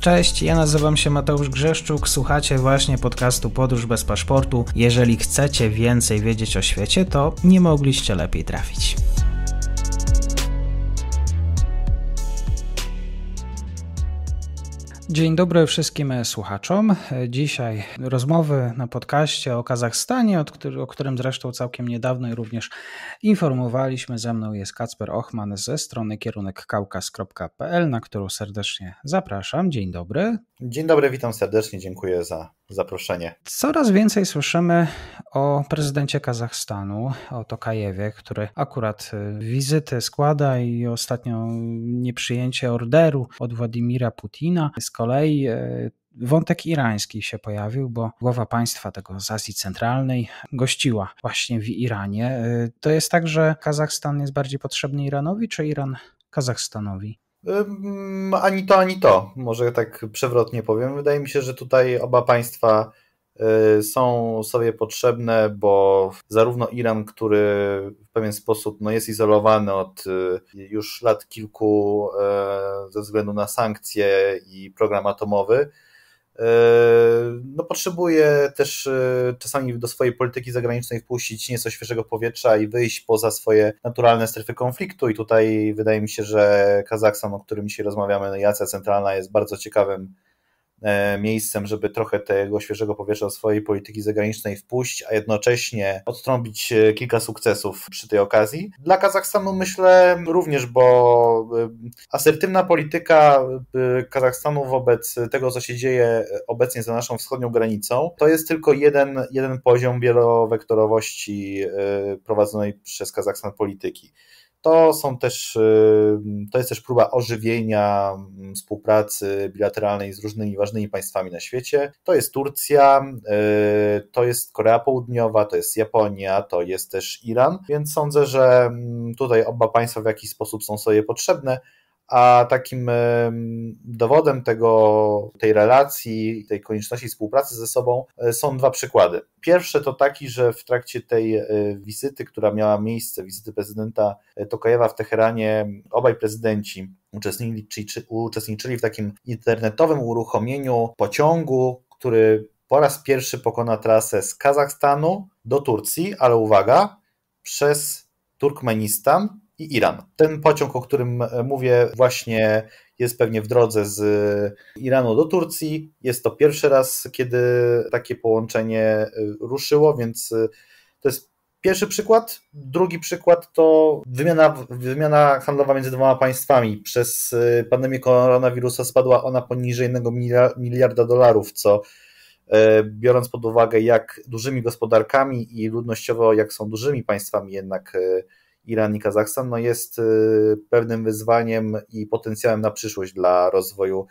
Cześć, ja nazywam się Mateusz Grzeszczuk, słuchacie właśnie podcastu Podróż bez paszportu. Jeżeli chcecie więcej wiedzieć o świecie, to nie mogliście lepiej trafić. Dzień dobry wszystkim słuchaczom. Dzisiaj rozmowy na podcaście o Kazachstanie, o którym zresztą całkiem niedawno również informowaliśmy. Ze mną jest Kacper Ochman ze strony kierunekkałkas.pl, na którą serdecznie zapraszam. Dzień dobry. Dzień dobry, witam serdecznie, dziękuję za zaproszenie. Coraz więcej słyszymy o prezydencie Kazachstanu, o Tokajewie, który akurat y, wizyty składa i ostatnio nieprzyjęcie orderu od Władimira Putina. Z kolei y, wątek irański się pojawił, bo głowa państwa tego z Azji Centralnej gościła właśnie w Iranie. Y, to jest tak, że Kazachstan jest bardziej potrzebny Iranowi, czy Iran Kazachstanowi? Ani to, ani to. Może tak przewrotnie powiem. Wydaje mi się, że tutaj oba państwa y, są sobie potrzebne, bo zarówno Iran, który w pewien sposób no, jest izolowany od y, już lat kilku y, ze względu na sankcje i program atomowy, E, no, potrzebuje też e, czasami do swojej polityki zagranicznej wpuścić nieco świeżego powietrza i wyjść poza swoje naturalne strefy konfliktu. I tutaj wydaje mi się, że Kazachstan, o którym dzisiaj rozmawiamy, no, Azja Centralna jest bardzo ciekawym E, miejscem, żeby trochę tego świeżego powietrza swojej polityki zagranicznej wpuść, a jednocześnie odtrąbić e, kilka sukcesów przy tej okazji. Dla Kazachstanu myślę również, bo e, asertywna polityka Kazachstanu wobec tego, co się dzieje obecnie za naszą wschodnią granicą, to jest tylko jeden, jeden poziom wielowektorowości prowadzonej przez Kazachstan polityki. To są też, y, to jest też próba ożywienia mm, współpracy bilateralnej z różnymi ważnymi państwami na świecie. To jest Turcja, y, to jest Korea Południowa, to jest Japonia, to jest też Iran, więc sądzę, że mm, tutaj oba państwa w jakiś sposób są sobie potrzebne. A takim dowodem tego, tej relacji, tej konieczności współpracy ze sobą e, są dwa przykłady. Pierwsze to taki, że w trakcie tej e, wizyty, która miała miejsce, wizyty prezydenta e, Tokajewa w Teheranie, obaj prezydenci uczestniczyli w takim internetowym uruchomieniu pociągu, który po raz pierwszy pokona trasę z Kazachstanu do Turcji, ale uwaga, przez Turkmenistan, i Iran. Ten pociąg, o którym e, mówię, właśnie jest pewnie w drodze z e, Iranu do Turcji. Jest to pierwszy raz, kiedy takie połączenie e, ruszyło, więc to jest pierwszy przykład. Drugi przykład to wymiana, wymiana handlowa między dwoma państwami. Przez pandemię koronawirusa spadła ona poniżej 1 miliarda dolarów, co biorąc pod uwagę, jak dużymi gospodarkami i ludnościowo, jak są dużymi państwami jednak Iran i Kazachstan, no jest y, pewnym wyzwaniem i potencjałem na przyszłość dla rozwoju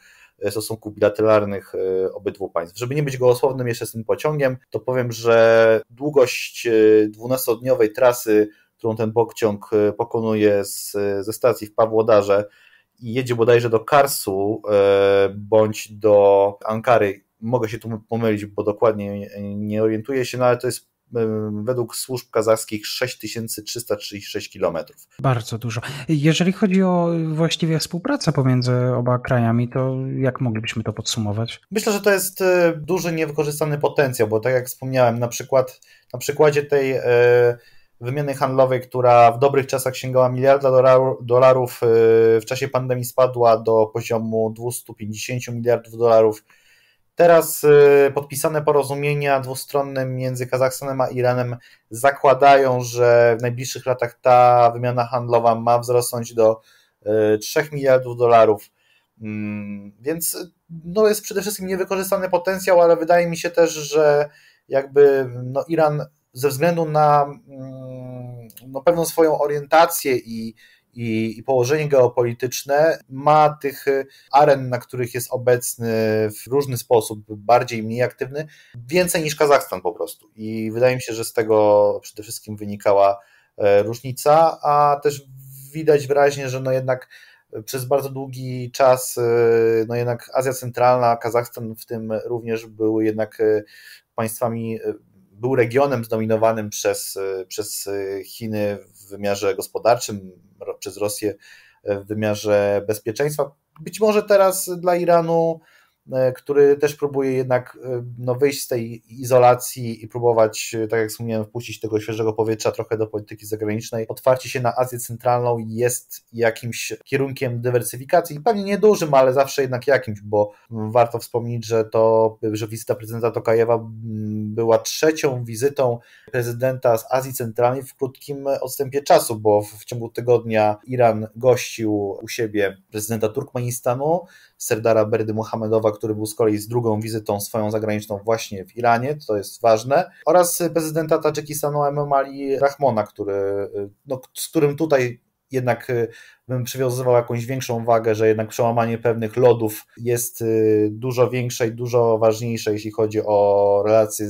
y, stosunków bilateralnych y, obydwu państw. Żeby nie być gołosłownym jeszcze z tym pociągiem, to powiem, że długość 12-dniowej trasy, którą ten pociąg pokonuje z, ze stacji w Pawłodarze i jedzie bodajże do Karsu bądź do Ankary, mogę się tu pomylić, bo dokładnie nie orientuję się, no ale to jest według służb kazachskich 6336 km. Bardzo dużo. Jeżeli chodzi o właściwie współpracę pomiędzy oba krajami, to jak moglibyśmy to podsumować? Myślę, że to jest e, duży niewykorzystany potencjał, bo tak jak wspomniałem, na przykład na przykładzie tej e, wymiany handlowej, która w dobrych czasach sięgała miliarda dolarów, e, w czasie pandemii spadła do poziomu 250 miliardów dolarów Teraz y, podpisane porozumienia dwustronne między Kazachstanem a Iranem zakładają, że w najbliższych latach ta wymiana handlowa ma wzrosnąć do 3 y, miliardów dolarów. Mm, więc no jest przede wszystkim niewykorzystany potencjał, ale wydaje mi się też, że jakby no Iran ze względu na mm, no pewną swoją orientację i i, i położenie geopolityczne ma tych y, aren, na których jest obecny w różny sposób, bardziej mniej aktywny, więcej niż Kazachstan po prostu. I wydaje mi się, że z tego przede wszystkim wynikała e, różnica, a też widać wyraźnie, że no jednak przez bardzo długi czas, e, no jednak Azja Centralna, Kazachstan w tym również były jednak e, państwami był regionem zdominowanym przez, e, przez e, Chiny w wymiarze gospodarczym, przez Rosję w wymiarze bezpieczeństwa. Być może teraz dla Iranu E, który też próbuje jednak e, no, wyjść z tej izolacji i próbować, e, tak jak wspomniałem, wpuścić tego świeżego powietrza trochę do polityki zagranicznej. Otwarcie się na Azję Centralną jest jakimś kierunkiem dywersyfikacji, pewnie niedużym, ale zawsze jednak jakimś, bo warto wspomnieć, że to, że wizyta prezydenta Tokajewa była trzecią wizytą prezydenta z Azji Centralnej w krótkim odstępie czasu, bo w ciągu tygodnia Iran gościł u siebie prezydenta Turkmenistanu, Serdara Berdy Mohamedowa, który był z kolei z drugą wizytą swoją zagraniczną właśnie w Iranie, to jest ważne, oraz prezydenta Tadżykistanu Emomali Rahmona, który, no, z którym tutaj jednak y, bym przywiązywał jakąś większą wagę, że jednak przełamanie pewnych lodów jest y, dużo większe i dużo ważniejsze, jeśli chodzi o relacje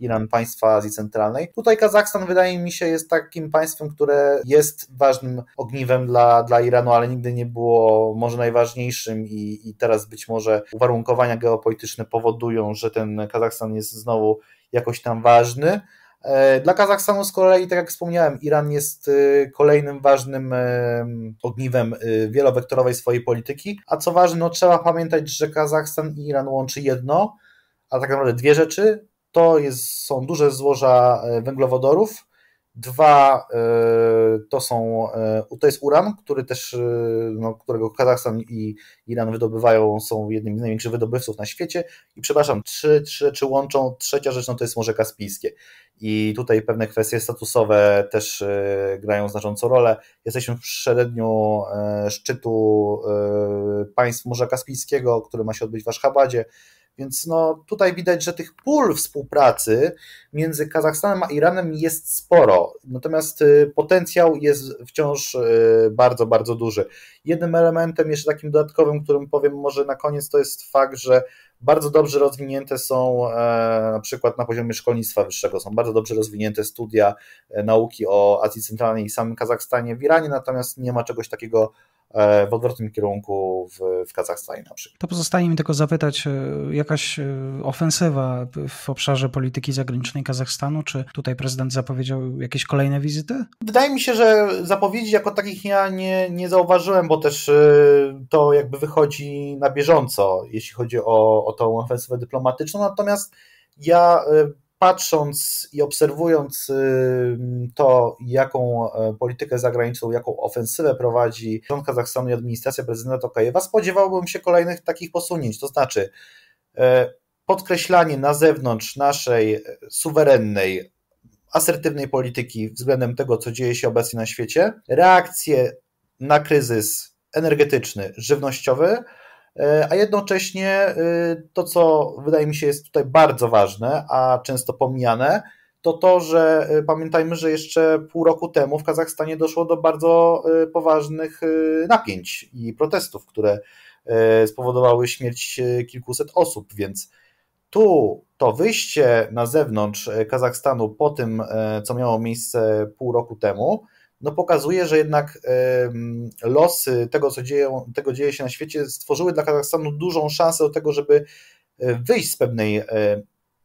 Iran państwa Azji Centralnej. Tutaj Kazachstan wydaje mi się jest takim państwem, które jest ważnym ogniwem dla, dla Iranu, ale nigdy nie było może najważniejszym i, i teraz być może uwarunkowania geopolityczne powodują, że ten Kazachstan jest znowu jakoś tam ważny. E, dla Kazachstanu z kolei, tak jak wspomniałem, Iran jest e, kolejnym ważnym e, ogniwem wielowektorowej swojej polityki. A co ważne, no, trzeba pamiętać, że Kazachstan i Iran łączy jedno, a tak naprawdę dwie rzeczy to jest, są duże złoża e, węglowodorów, dwa e, to są, e, to jest uran, który też, no, którego Kazachstan i Iran wydobywają, są jednymi z największych wydobywców na świecie i przepraszam, trzy, trzy czy łączą, trzecia rzecz no, to jest Morze Kaspijskie i tutaj pewne kwestie statusowe też grają znaczącą rolę. Jesteśmy w przededniu szczytu państw Morza Kaspijskiego, który ma się odbyć w Aszchabadzie, więc no, tutaj widać, że tych pól współpracy między Kazachstanem a Iranem jest sporo, natomiast y, potencjał jest wciąż y, bardzo, bardzo duży. Jednym elementem, jeszcze takim dodatkowym, którym powiem może na koniec, to jest fakt, że bardzo dobrze rozwinięte są e, na przykład na poziomie szkolnictwa wyższego, są bardzo dobrze rozwinięte studia e, nauki o Azji Centralnej i samym Kazachstanie w Iranie, natomiast nie ma czegoś takiego E, w odwrotnym kierunku w, w Kazachstanie na przykład. To pozostaje mi tylko zapytać, e, jakaś e, ofensywa w obszarze polityki zagranicznej Kazachstanu, czy tutaj prezydent zapowiedział jakieś kolejne wizyty? Wydaje mi się, że zapowiedzi jako takich ja nie, nie zauważyłem, bo też to jakby wychodzi na bieżąco, jeśli chodzi o, o tą ofensywę dyplomatyczną, natomiast ja patrząc i obserwując to, jaką e, politykę zagraniczną, jaką ofensywę prowadzi rząd Kazachstanu i administracja prezydenta Tokajewa, spodziewałbym się kolejnych takich posunięć. To znaczy, e, podkreślanie na zewnątrz naszej e, suwerennej, asertywnej polityki względem tego, co dzieje się obecnie na świecie, reakcje na kryzys energetyczny, żywnościowy, E, a jednocześnie y, to, co wydaje mi się jest tutaj bardzo ważne, a często pomijane, to to, że y, pamiętajmy, że jeszcze pół roku temu w Kazachstanie doszło do bardzo y, poważnych napięć i protestów, które spowodowały śmierć kilkuset osób, więc tu to wyjście na zewnątrz Kazachstanu po tym, co miało miejsce pół roku temu, no pokazuje, że jednak losy tego, co dzieje, tego dzieje się na świecie, stworzyły dla Kazachstanu dużą szansę do tego, żeby e, wyjść z pewnej e,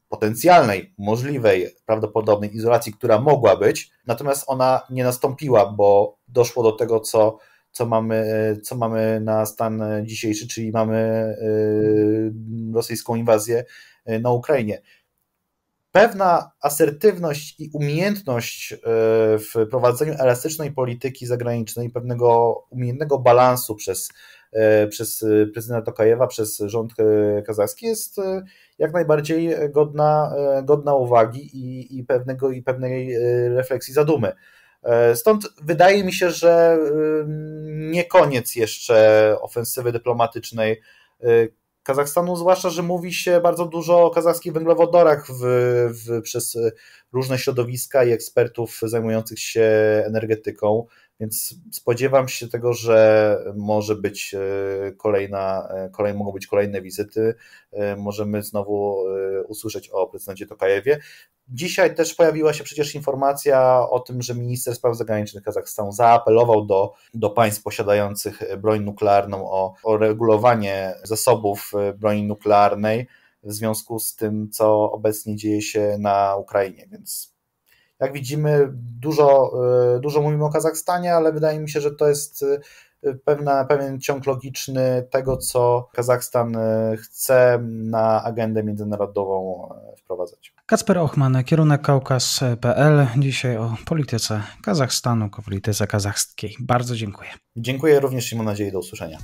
potencjalnej, możliwej, prawdopodobnej izolacji, która mogła być, natomiast ona nie nastąpiła, bo doszło do tego, co, co, mamy, co mamy na stan dzisiejszy, czyli mamy e, rosyjską inwazję na Ukrainie pewna asertywność i umiejętność e, w prowadzeniu elastycznej polityki zagranicznej, pewnego umiejętnego balansu przez, e, przez e, prezydenta Tokajewa, przez rząd kazachski jest jak najbardziej godna, godna uwagi i, i, pewnego, i pewnej refleksji zadumy. Stąd wydaje mi się, że nie koniec jeszcze ofensywy dyplomatycznej Kazachstanu, zwłaszcza, że mówi się bardzo dużo o kazachskich węglowodorach w, w, przez różne środowiska i ekspertów zajmujących się energetyką, więc spodziewam się tego, że może być e, kolejna, e, kolej, mogą być kolejne wizyty, e, możemy znowu usłyszeć o prezydencie Tokajewie. Dzisiaj też pojawiła się przecież informacja o tym, że minister spraw zagranicznych Kazachstanu zaapelował do, do państw posiadających broń nuklearną o, o regulowanie zasobów e, broni nuklearnej w związku z tym, co obecnie dzieje się na Ukrainie. Więc jak widzimy, dużo, e, dużo mówimy o Kazachstanie, ale wydaje mi się, że to jest e, pewna, pewien ciąg logiczny tego, co Kazachstan chce na agendę międzynarodową wprowadzać. Kacper Ochman, kierunek kaukaz.pl, dzisiaj o polityce Kazachstanu, o polityce kazachskiej. Bardzo dziękuję. Dziękuję również i mam nadzieję do usłyszenia.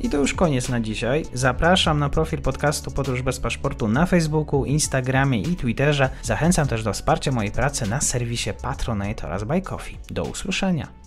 I to już koniec na dzisiaj. Zapraszam na profil podcastu Podróż bez paszportu na Facebooku, Instagramie i Twitterze. Zachęcam też do wsparcia mojej pracy na serwisie Patronite oraz Buy Coffee. Do usłyszenia.